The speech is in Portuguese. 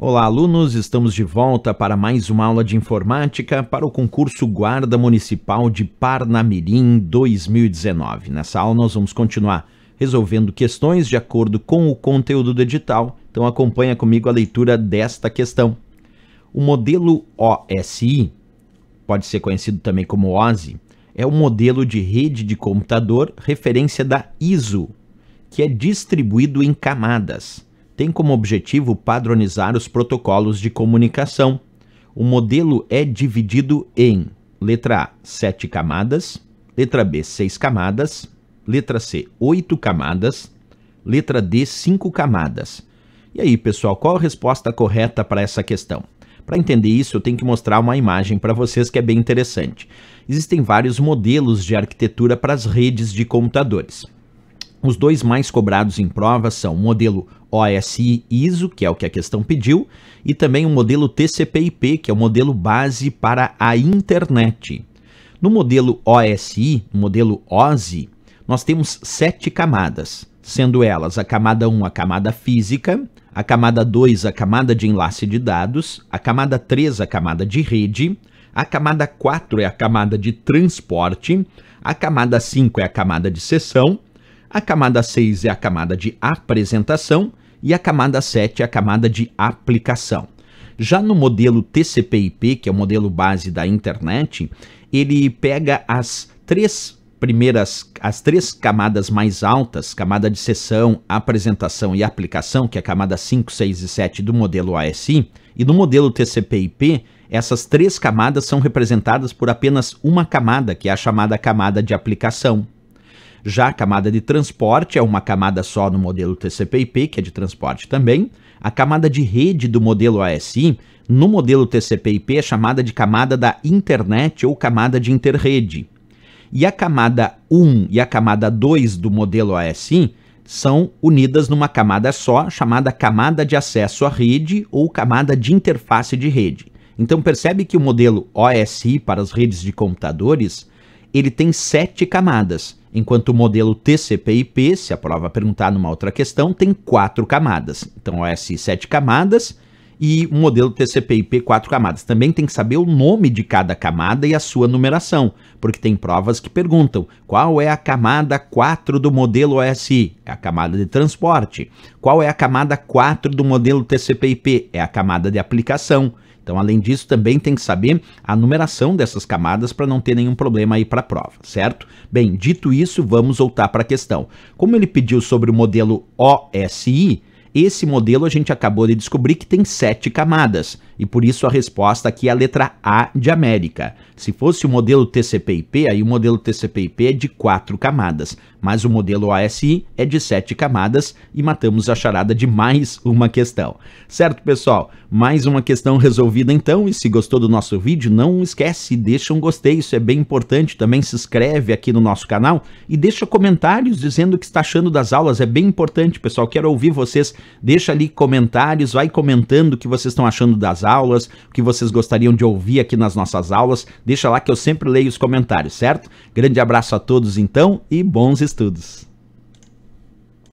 Olá, alunos! Estamos de volta para mais uma aula de informática para o concurso Guarda Municipal de Parnamirim 2019. Nessa aula, nós vamos continuar resolvendo questões de acordo com o conteúdo do edital, então acompanha comigo a leitura desta questão. O modelo OSI, pode ser conhecido também como OSI, é o modelo de rede de computador referência da ISO, que é distribuído em camadas tem como objetivo padronizar os protocolos de comunicação. O modelo é dividido em letra A, sete camadas, letra B, seis camadas, letra C, oito camadas, letra D, cinco camadas. E aí, pessoal, qual a resposta correta para essa questão? Para entender isso, eu tenho que mostrar uma imagem para vocês que é bem interessante. Existem vários modelos de arquitetura para as redes de computadores. Os dois mais cobrados em prova são o modelo OSI ISO, que é o que a questão pediu, e também o modelo TCP/IP, que é o modelo base para a internet. No modelo OSI, modelo OSI, nós temos sete camadas, sendo elas a camada 1, a camada física, a camada 2, a camada de enlace de dados, a camada 3, a camada de rede, a camada 4 é a camada de transporte, a camada 5 é a camada de sessão a camada 6 é a camada de apresentação e a camada 7 é a camada de aplicação. Já no modelo TCP/IP, que é o modelo base da internet, ele pega as três primeiras, as três camadas mais altas, camada de sessão, apresentação e aplicação, que é a camada 5, 6 e 7 do modelo ASI, e no modelo TCP/IP, essas três camadas são representadas por apenas uma camada, que é a chamada camada de aplicação. Já a camada de transporte é uma camada só no modelo TCP/IP, que é de transporte também. A camada de rede do modelo ASI, no modelo TCP/IP, é chamada de camada da internet ou camada de interrede. E a camada 1 e a camada 2 do modelo ASI são unidas numa camada só, chamada camada de acesso à rede ou camada de interface de rede. Então percebe que o modelo OSI para as redes de computadores ele tem sete camadas, enquanto o modelo TCP/IP, se a prova perguntar numa outra questão, tem quatro camadas. Então, OS sete camadas e um modelo TCP/IP quatro camadas. Também tem que saber o nome de cada camada e a sua numeração, porque tem provas que perguntam qual é a camada 4 do modelo OSI, é a camada de transporte. Qual é a camada 4 do modelo TCP/IP, é a camada de aplicação. Então, além disso, também tem que saber a numeração dessas camadas para não ter nenhum problema aí para a prova, certo? Bem, dito isso, vamos voltar para a questão. Como ele pediu sobre o modelo OSI, esse modelo a gente acabou de descobrir que tem sete camadas, e por isso a resposta aqui é a letra A de América. Se fosse o modelo TCP/IP, aí o modelo TCP/IP é de quatro camadas, mas o modelo ASI é de sete camadas e matamos a charada de mais uma questão. Certo, pessoal? Mais uma questão resolvida então, e se gostou do nosso vídeo, não esquece, deixa um gostei, isso é bem importante, também se inscreve aqui no nosso canal e deixa comentários dizendo o que está achando das aulas, é bem importante, pessoal, quero ouvir vocês Deixa ali comentários, vai comentando o que vocês estão achando das aulas, o que vocês gostariam de ouvir aqui nas nossas aulas. Deixa lá que eu sempre leio os comentários, certo? Grande abraço a todos então e bons estudos.